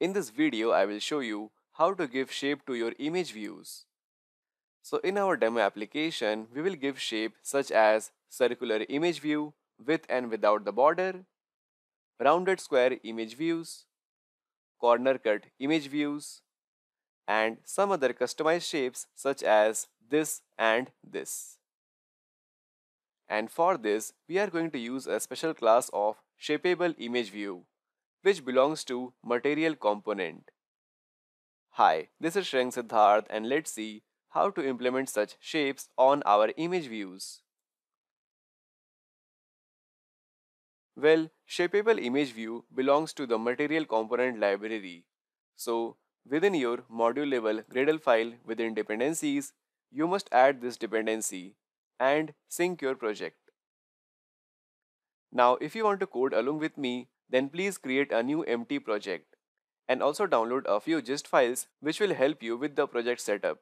In this video, I will show you how to give shape to your image views. So in our demo application, we will give shape such as circular image view with and without the border, rounded square image views, corner cut image views, and some other customized shapes such as this and this. And for this, we are going to use a special class of shapeable image view which belongs to material component. Hi, this is Shreng Siddharth and let's see how to implement such shapes on our image views. Well, Shapeable Image View belongs to the Material Component library. So, within your module level Gradle file within dependencies, you must add this dependency and sync your project. Now, if you want to code along with me, then please create a new empty project and also download a few gist files which will help you with the project setup.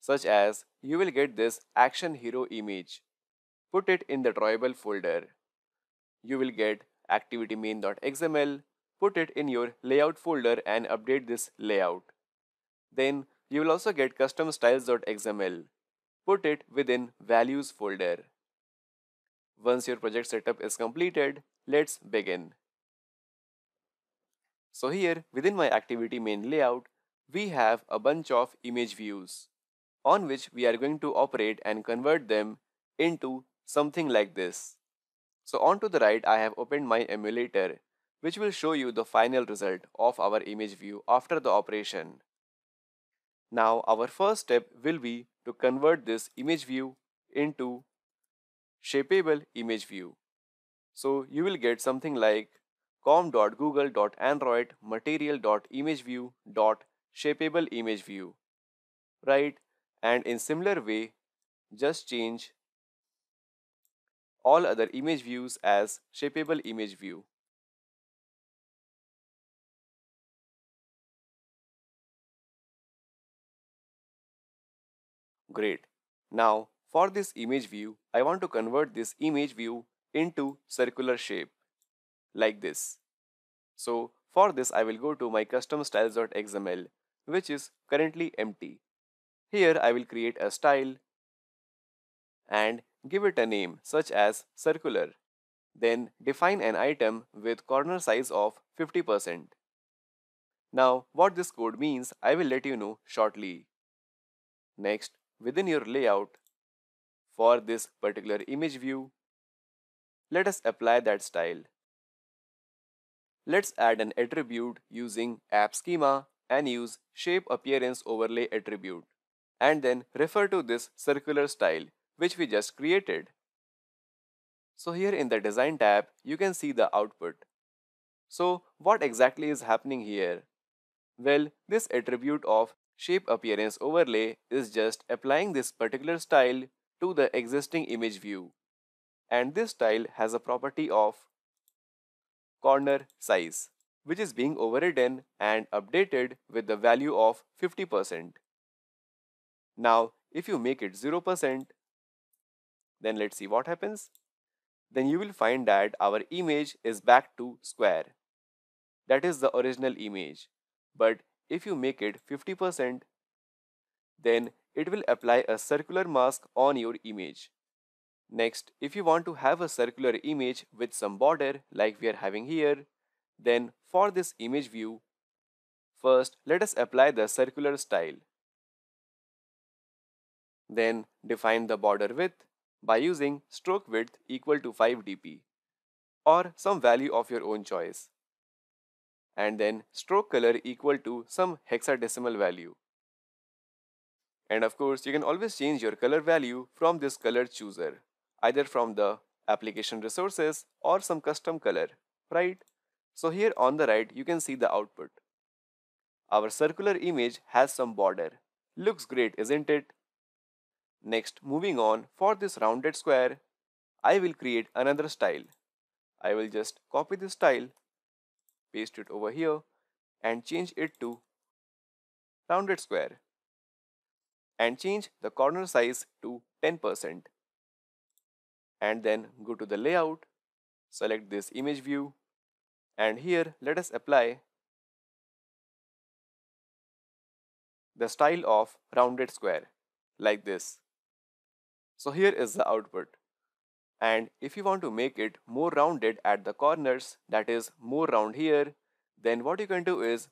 Such as, you will get this action hero image. Put it in the drawable folder. You will get activity_main.xml, put it in your layout folder and update this layout. Then you will also get custom styles.xml. Put it within values folder. Once your project setup is completed, Let's begin. So here within my activity main layout, we have a bunch of image views on which we are going to operate and convert them into something like this. So on to the right, I have opened my emulator, which will show you the final result of our image view after the operation. Now our first step will be to convert this image view into shapeable image view. So you will get something like com.google.android.material.imageview.shapable.imageview, shapeable right and in similar way just change all other image views as shapeable image view great now for this image view i want to convert this image view into circular shape like this. So for this I will go to my custom styles.xml which is currently empty. Here I will create a style and give it a name such as circular. Then define an item with corner size of 50%. Now what this code means I will let you know shortly. Next within your layout for this particular image view let us apply that style. Let's add an attribute using app schema and use shape appearance overlay attribute and then refer to this circular style which we just created. So here in the design tab, you can see the output. So what exactly is happening here? Well, this attribute of shape appearance overlay is just applying this particular style to the existing image view and this tile has a property of corner size which is being overridden and updated with the value of 50%. Now if you make it 0% then let's see what happens. Then you will find that our image is back to square. That is the original image. But if you make it 50% then it will apply a circular mask on your image. Next, if you want to have a circular image with some border like we are having here, then for this image view, first let us apply the circular style. Then define the border width by using stroke width equal to 5 dp or some value of your own choice. And then stroke color equal to some hexadecimal value. And of course, you can always change your color value from this color chooser either from the application resources or some custom color, right? So here on the right, you can see the output. Our circular image has some border. Looks great, isn't it? Next, moving on, for this rounded square, I will create another style. I will just copy this style, paste it over here and change it to rounded square and change the corner size to 10% and then go to the layout, select this image view and here let us apply the style of rounded square like this. So here is the output. And if you want to make it more rounded at the corners, that is more round here, then what you can do is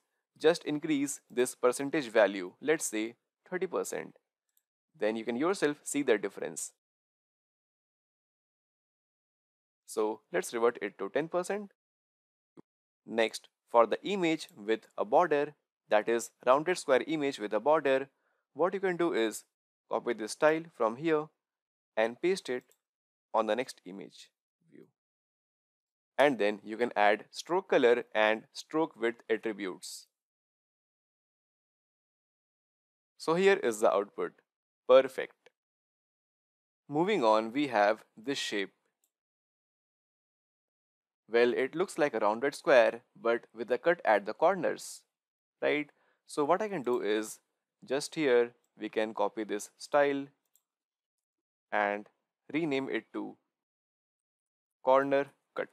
just increase this percentage value, let's say 30%. Then you can yourself see the difference. So let's revert it to 10%. Next, for the image with a border, that is rounded square image with a border, what you can do is copy this style from here and paste it on the next image view. And then you can add stroke color and stroke width attributes. So here is the output. Perfect. Moving on, we have this shape well, it looks like a rounded square, but with a cut at the corners, right? So what I can do is just here, we can copy this style and rename it to corner cut.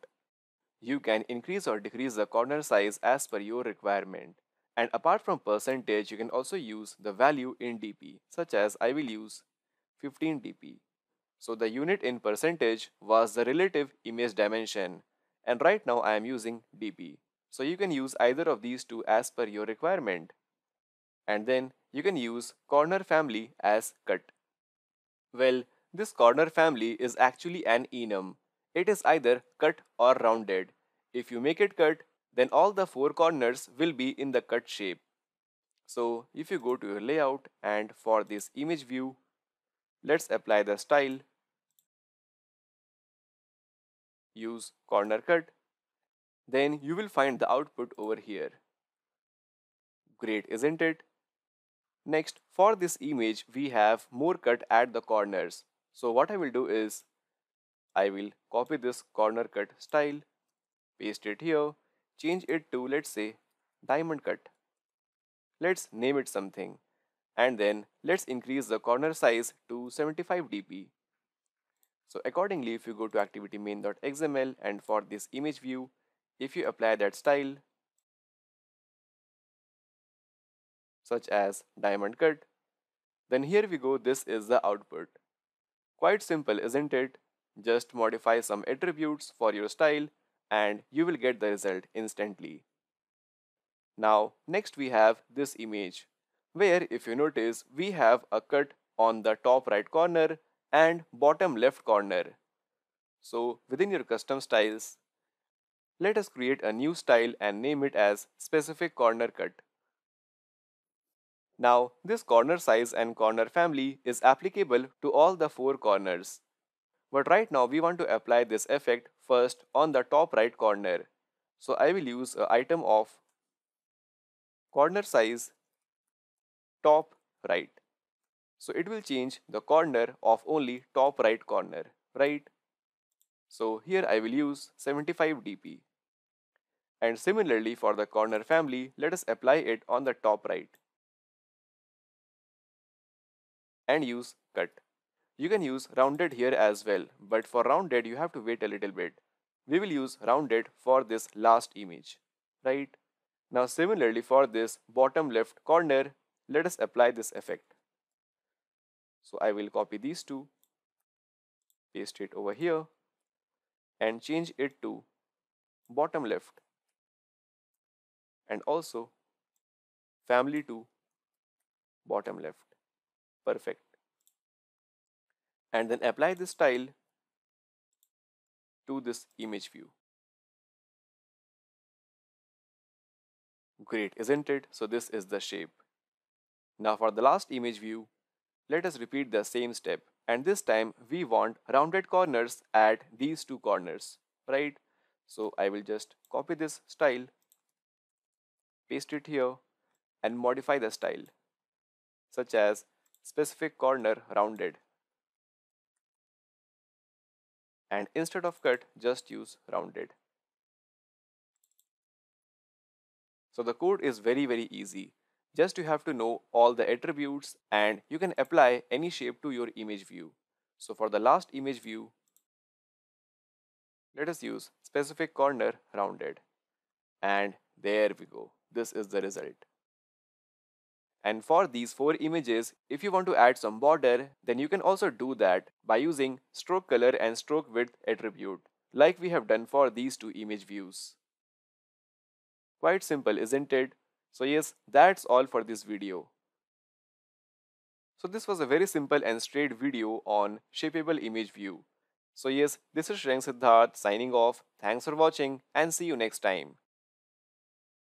You can increase or decrease the corner size as per your requirement. And apart from percentage, you can also use the value in dp, such as I will use 15 dp. So the unit in percentage was the relative image dimension and right now I am using DP. So you can use either of these two as per your requirement. And then you can use corner family as cut. Well, this corner family is actually an enum. It is either cut or rounded. If you make it cut, then all the four corners will be in the cut shape. So if you go to your layout and for this image view, let's apply the style use corner cut then you will find the output over here. Great isn't it? Next for this image we have more cut at the corners. So what I will do is I will copy this corner cut style, paste it here, change it to let's say diamond cut. Let's name it something and then let's increase the corner size to 75 dp so accordingly, if you go to activity main.xml and for this image view, if you apply that style, such as diamond cut, then here we go, this is the output. Quite simple, isn't it? Just modify some attributes for your style and you will get the result instantly. Now, next we have this image, where if you notice, we have a cut on the top right corner and bottom left corner. So within your custom styles, let us create a new style and name it as specific corner cut. Now this corner size and corner family is applicable to all the four corners. But right now we want to apply this effect first on the top right corner. So I will use a item of corner size top right. So it will change the corner of only top right corner, right? So here I will use 75 dp. And similarly for the corner family, let us apply it on the top right. And use cut. You can use rounded here as well, but for rounded you have to wait a little bit. We will use rounded for this last image, right? Now similarly for this bottom left corner, let us apply this effect. So I will copy these two, paste it over here and change it to bottom left and also family to bottom left. Perfect. And then apply this style to this image view. Great, isn't it? So this is the shape. Now for the last image view, let us repeat the same step and this time we want rounded corners at these two corners, right? So I will just copy this style, paste it here and modify the style such as specific corner rounded and instead of cut just use rounded. So the code is very very easy just you have to know all the attributes and you can apply any shape to your image view. So for the last image view, let us use specific corner rounded. And there we go. This is the result. And for these four images, if you want to add some border, then you can also do that by using stroke color and stroke width attribute, like we have done for these two image views. Quite simple, isn't it? So yes, that's all for this video. So this was a very simple and straight video on Shapeable Image View. So yes, this is Shreng Siddharth signing off. Thanks for watching and see you next time.